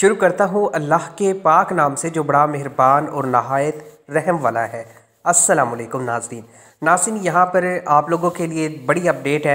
शुरू करता हूँ अल्लाह के पाक नाम से जो बड़ा मेहरबान और नहायत रहम वाला है असलकुम नाजरीन नासिन यहाँ पर आप लोगों के लिए बड़ी अपडेट है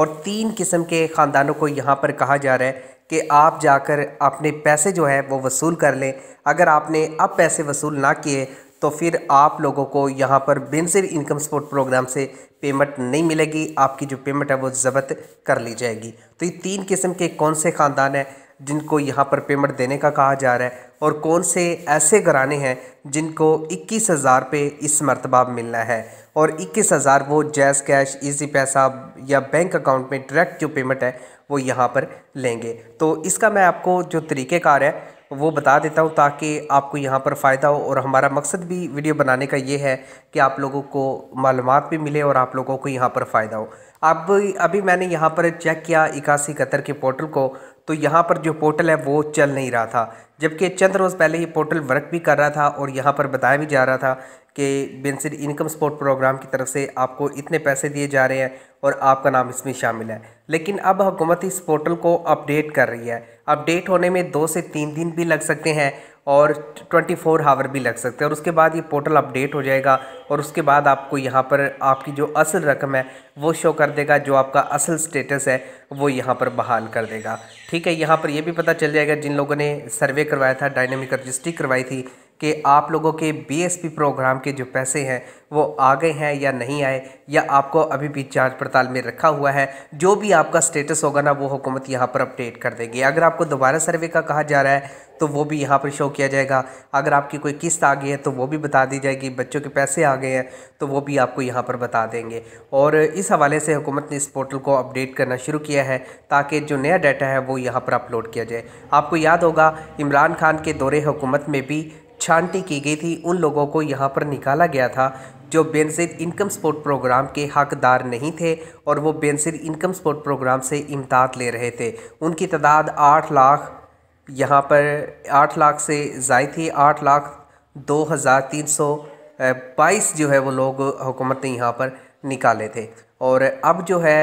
और तीन किस्म के ख़ानदानों को यहाँ पर कहा जा रहा है कि आप जाकर अपने पैसे जो है वो वसूल कर लें अगर आपने अब पैसे वसूल ना किए तो फिर आप लोगों को यहाँ पर बिनसर इनकम सपोर्ट प्रोग्राम से पेमेंट नहीं मिलेगी आपकी जो पेमेंट है वो ज़ब्त कर ली जाएगी तो ये तीन किस्म के कौन से ख़ानदान हैं जिनको यहाँ पर पेमेंट देने का कहा जा रहा है और कौन से ऐसे घराने हैं जिनको इक्कीस हज़ार पे इस मरतबा मिलना है और इक्कीस हज़ार वो जैज़ कैश इजी पैसा या बैंक अकाउंट में डायरेक्ट जो पेमेंट है वो यहाँ पर लेंगे तो इसका मैं आपको जो तरीक़ेकार है वो बता देता हूँ ताकि आपको यहाँ पर फ़ायदा हो और हमारा मकसद भी वीडियो बनाने का ये है कि आप लोगों को मालूम भी मिले और आप लोगों को यहाँ पर फ़ायदा हो अब अभी मैंने यहाँ पर चेक किया इक्यासी कतर के पोर्टल को तो यहाँ पर जो पोर्टल है वो चल नहीं रहा था जबकि चंद रोज़ पहले ये पोर्टल वर्क भी कर रहा था और यहाँ पर बताया भी जा रहा था कि बेनसिड इनकम सपोर्ट प्रोग्राम की तरफ से आपको इतने पैसे दिए जा रहे हैं और आपका नाम इसमें शामिल है लेकिन अब हुकूमत इस पोर्टल को अपडेट कर रही है अपडेट होने में दो से तीन दिन भी लग सकते हैं और 24 हावर भी लग सकते हैं और उसके बाद ये पोर्टल अपडेट हो जाएगा और उसके बाद आपको यहाँ पर आपकी जो असल रकम है वो शो कर देगा जो आपका असल स्टेटस है वो यहाँ पर बहाल कर देगा ठीक है यहाँ पर यह भी पता चल जाएगा जिन लोगों ने सर्वे करवाया था डायनेमिक रजिस्ट्री करवाई थी कि आप लोगों के बीएसपी प्रोग्राम के जो पैसे हैं वो आ गए हैं या नहीं आए या आपको अभी भी जांच पड़ताल में रखा हुआ है जो भी आपका स्टेटस होगा ना वो हुकूमत यहाँ पर अपडेट कर देगी अगर आपको दोबारा सर्वे का कहा जा रहा है तो वो भी यहाँ पर शो किया जाएगा अगर आपकी कोई किस्त आ गई है तो वो भी बता दी जाएगी बच्चों के पैसे आ गए हैं तो वो भी आपको यहाँ पर बता देंगे और इस हवाले से हुकूमत ने इस पोर्टल को अपडेट करना शुरू किया है ताकि जो नया डाटा है वो यहाँ पर अपलोड किया जाए आपको याद होगा इमरान खान के दौरे हुकूमत में भी छानटी की गई थी उन लोगों को यहाँ पर निकाला गया था जो बेनसिर इनकम सपोर्ट प्रोग्राम के हकदार नहीं थे और वो बेनसिर इनकम सपोर्ट प्रोग्राम से इमदाद ले रहे थे उनकी तादाद आठ लाख यहाँ पर आठ लाख से जायद थी आठ लाख दो हज़ार तीन सौ बाईस जो है वो लोग हुकूमत ने यहाँ पर निकाले थे और अब जो है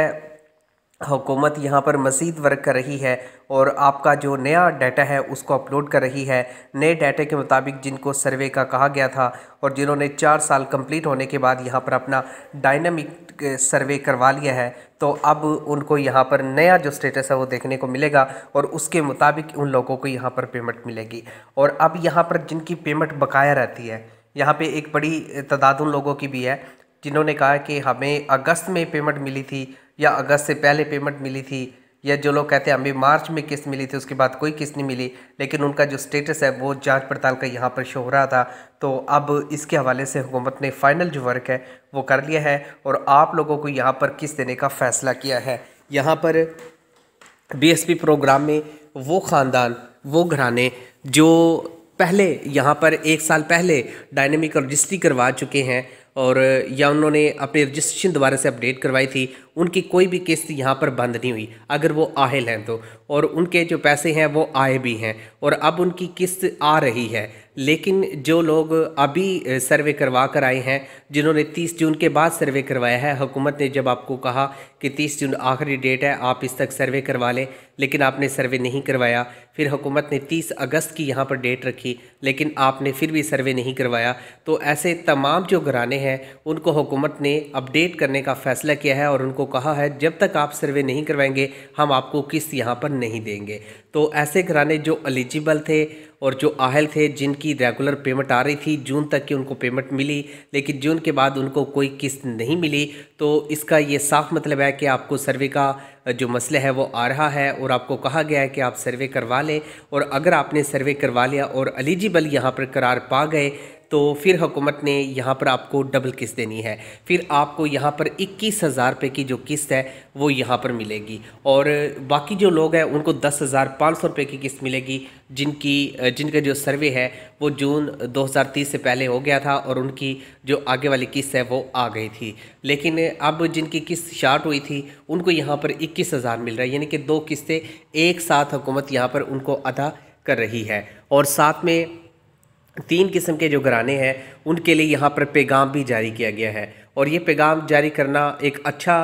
हुकूमत यहाँ पर मज़ीद वर्क कर रही है और आपका जो नया डाटा है उसको अपलोड कर रही है नए डाटे के मुताबिक जिनको सर्वे का कहा गया था और जिन्होंने चार साल कंप्लीट होने के बाद यहाँ पर अपना डायनामिक सर्वे करवा लिया है तो अब उनको यहाँ पर नया जो स्टेटस है वो देखने को मिलेगा और उसके मुताबिक उन लोगों को यहाँ पर पेमेंट मिलेगी और अब यहाँ पर जिनकी पेमेंट बकाया रहती है यहाँ पर एक बड़ी तादाद उन लोगों की भी है जिन्होंने कहा कि हमें अगस्त में पेमेंट मिली थी या अगस्त से पहले पेमेंट मिली थी या जो लोग कहते हैं हमें मार्च में किस्त मिली थी उसके बाद कोई किस्त नहीं मिली लेकिन उनका जो स्टेटस है वो जांच पड़ताल का यहाँ पर शो हो रहा था तो अब इसके हवाले से हुकूमत ने फ़ाइनल जो वर्क है वो कर लिया है और आप लोगों को यहाँ पर किस्त देने का फ़ैसला किया है यहाँ पर बी प्रोग्राम में वो ख़ानदान वो घराने जो पहले यहाँ पर एक साल पहले डायनेमिक रजिस्ट्री करवा चुके हैं और या उन्होंने अपने रजिस्ट्रेशन दोबारा से अपडेट करवाई थी उनकी कोई भी किस्त यहाँ पर बंद नहीं हुई अगर वो आहिल हैं तो और उनके जो पैसे हैं वो आए भी हैं और अब उनकी किस्त आ रही है लेकिन जो लोग अभी सर्वे करवा कर आए हैं जिन्होंने 30 जून के बाद सर्वे करवाया है हुकूमत ने जब आपको कहा कि 30 जून आखिरी डेट है आप इस तक सर्वे करवा लें लेकिन आपने सर्वे नहीं करवाया फिर हुकूमत ने 30 अगस्त की यहाँ पर डेट रखी लेकिन आपने फिर भी सर्वे नहीं करवाया तो ऐसे तमाम जो घराने हैं उनको हुकूमत ने अपडेट करने का फ़ैसला किया है और उनको कहा है जब तक आप सर्वे नहीं करवाएंगे हम आपको किस्त यहाँ पर नहीं देंगे तो ऐसे घराने जो एलिजिबल थे और जो आहल थे जिनकी रेगुलर पेमेंट आ रही थी जून तक की उनको पेमेंट मिली लेकिन जून के बाद उनको कोई किस्त नहीं मिली तो इसका ये साफ मतलब है कि आपको सर्वे का जो मसला है वो आ रहा है और आपको कहा गया है कि आप सर्वे करवा लें और अगर आपने सर्वे करवा लिया और एलिजिबल यहाँ पर करार पा गए तो फिर हुकूमत ने यहाँ पर आपको डबल किस्त देनी है फिर आपको यहाँ पर इक्कीस हज़ार रुपये की जो किस्त है वो यहाँ पर मिलेगी और बाकी जो लोग हैं उनको दस हज़ार पाँच सौ रुपये की किस्त मिलेगी जिनकी जिनका जो सर्वे है वो जून 2030 से पहले हो गया था और उनकी जो आगे वाली किस्त है वो आ गई थी लेकिन अब जिनकी किस्त शार्ट हुई थी उनको यहाँ पर इक्कीस हज़ार मिल रहा है यानी कि दो किस्तें एक साथ हुकूमत यहाँ पर उनको अदा कर रही है और साथ में तीन किस्म के जो घराने हैं उनके लिए यहाँ पर पैगाम भी जारी किया गया है और ये पैगाम जारी करना एक अच्छा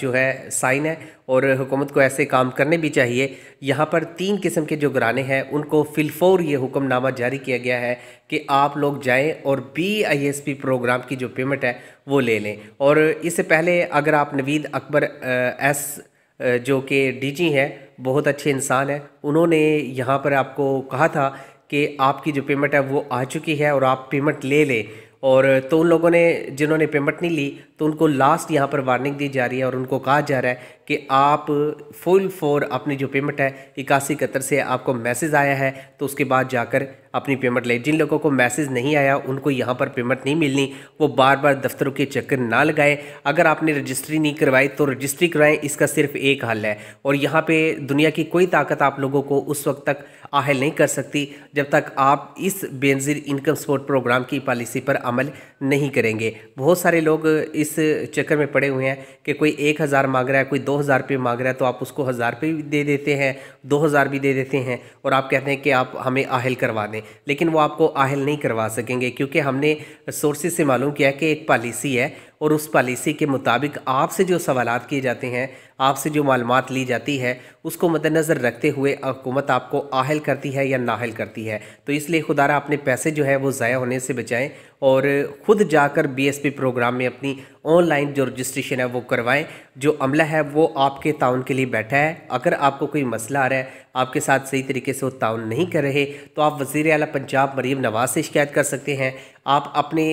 जो है साइन है और हुकूमत को ऐसे काम करने भी चाहिए यहाँ पर तीन किस्म के जो घराने हैं उनको फिलफोर ये हुक्मनामा जारी किया गया है कि आप लोग जाएं और B I S P program की जो पेमेंट है वो ले लें और इससे पहले अगर आप नवीद अकबर एस जो कि जी हैं बहुत अच्छे इंसान हैं उन्होंने यहाँ पर आपको कहा था कि आपकी जो पेमेंट है वो आ चुकी है और आप पेमेंट ले लें और तो उन लोगों ने जिन्होंने पेमेंट नहीं ली तो उनको लास्ट यहाँ पर वार्निंग दी जा रही है और उनको कहा जा रहा है कि आप फुल फॉर अपनी जो पेमेंट है इक्यासी इकहत्तर से आपको मैसेज आया है तो उसके बाद जाकर अपनी पेमेंट लें जिन लोगों को मैसेज नहीं आया उनको यहाँ पर पेमेंट नहीं मिलनी वो बार बार दफ्तरों के चक्कर ना लगाएं अगर आपने रजिस्ट्री नहीं करवाई तो रजिस्ट्री कराएं इसका सिर्फ एक हल है और यहाँ पे दुनिया की कोई ताकत आप लोगों को उस वक्त तक आहल नहीं कर सकती जब तक आप इस बेनजीर इनकम सपोर्ट प्रोग्राम की पॉलिसी पर अमल नहीं करेंगे बहुत सारे लोग इस चक्कर में पड़े हुए हैं कि कोई एक हज़ार मांग रहा है कोई दो हज़ार रुपये मांग रहा है तो आप उसको हज़ार रुपये भी दे देते हैं दो हज़ार भी दे देते हैं और आप कहते हैं कि आप हमें आहल करवा दें लेकिन वो आपको आहल नहीं करवा सकेंगे क्योंकि हमने सोर्सेज से मालूम किया कि एक पॉलिसी है और उस पॉलिसी के मुताबिक आपसे जो सवाल किए जाते हैं आपसे जो मालूम ली जाती है उसको मद्दनज़र रखते हुए हुकूमत आपको आहल करती है या नाहल करती है तो इसलिए खुदारा अपने पैसे जो है वो ज़ाया होने से बचाएँ और ख़ुद जाकर बीएसपी प्रोग्राम में अपनी ऑनलाइन जो रजिस्ट्रेशन है वो करवाएं जो अमला है वो आपके ताउन के लिए बैठा है अगर आपको कोई मसला आ रहा है आपके साथ सही तरीके से वो ताउन नहीं कर रहे तो आप वज़ी अला पंजाब मरीम नवाज़ से शिकायत कर सकते हैं आप अपने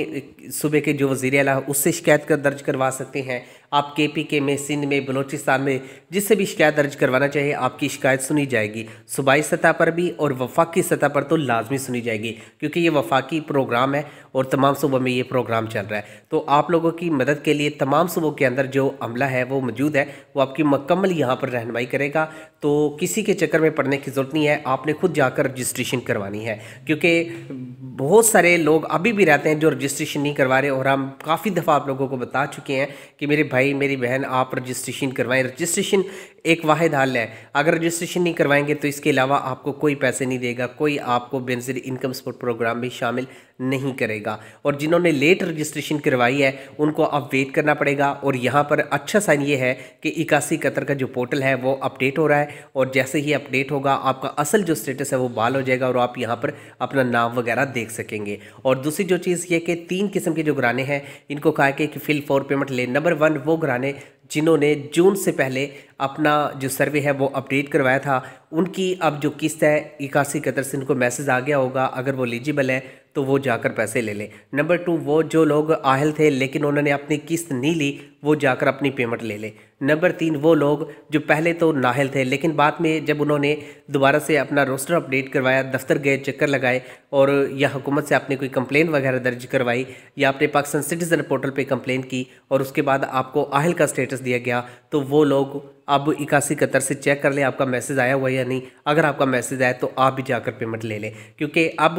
सूबे के जो वज़ी अला उससे शिकायत कर दर्ज करवा सकते हैं आप के पी के में सिंध में बलोचिस्तान में जिससे भी शिकायत दर्ज करवाना चाहिए आपकी शिकायत सुनी जाएगी सूबाई सतह पर भी और वफाकी सतह पर तो लाजमी सुनी जाएगी क्योंकि ये वफाकी प्रोग्राम है और तमाम सूबों में ये प्रोग्राम चल रहा है तो आप लोगों की मदद के लिए तमाम सूबों के अंदर जो अमला है वो मौजूद है वो आपकी मकम्मल यहाँ पर रहनमाई करेगा तो किसी के चक्कर में पड़ने की ज़रूरत नहीं है आपने खुद जाकर रजिस्ट्रेशन करवानी है क्योंकि बहुत सारे लोग अभी भी रहते हैं जो रजिस्ट्रेशन नहीं करवा रहे और हम काफ़ी दफ़ा आप लोगों को बता चुके हैं कि मेरे भाई मेरी बहन आप रजिस्ट्रेशन करवाएं रजिस्ट्रेशन एक वाहिद हल है अगर रजिस्ट्रेशन नहीं करवाएंगे तो इसके अलावा आपको कोई पैसे नहीं देगा कोई आपको बेनजर इनकम सपोर्ट प्रोग्राम भी शामिल नहीं करेगा और जिन्होंने लेट रजिस्ट्रेशन करवाई है उनको अब वेट करना पड़ेगा और यहाँ पर अच्छा साइन ये है कि इक्यासी कतर का जो पोर्टल है वो अपडेट हो रहा है और जैसे ही अपडेट होगा आपका असल जो स्टेटस है वो बाल हो जाएगा और आप यहाँ पर अपना नाम वगैरह देख सकेंगे और दूसरी जो चीज़ ये कि तीन किस्म के जो घराने हैं इनको कहा कि फिल फॉर पेमेंट ले नंबर वन वो घराने जिन्होंने जून से पहले अपना जो सर्वे है वो अपडेट करवाया था उनकी अब जो किस्त है इक्यासी इकहत्तर से उनको मैसेज आ गया होगा अगर वो एलिजिबल है तो वो जाकर पैसे ले लें नंबर टू वो जो लोग आहल थे लेकिन उन्होंने अपनी किस्त नहीं ली वो जाकर अपनी पेमेंट ले ले नंबर तीन वो लोग जो पहले तो नाहल थे लेकिन बाद में जब उन्होंने दोबारा से अपना रोस्टर अपडेट करवाया दफ्तर गए चक्कर लगाए और या हुकूमत से आपने कोई कंप्लेन वगैरह दर्ज करवाई या आपने पाकिस्तान सिटीज़न पोर्टल पे कंप्लेन की और उसके बाद आपको आहल का स्टेटस दिया गया तो वो लोग अब इक्यासी कतर से चेक कर लें आपका मैसेज आया हुआ या नहीं अगर आपका मैसेज आया तो आप भी जाकर पेमेंट ले लें क्योंकि अब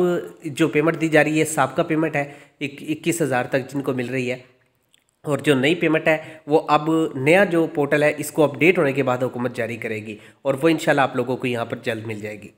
जो पेमेंट दी जा रही है सबका पेमेंट है इक्कीस हज़ार तक जिनको मिल रही है और जो नई पेमेंट है वो अब नया जो पोर्टल है इसको अपडेट होने के बाद हुकूमत जारी करेगी और वो इंशाल्लाह आप लोगों को यहाँ पर जल्द मिल जाएगी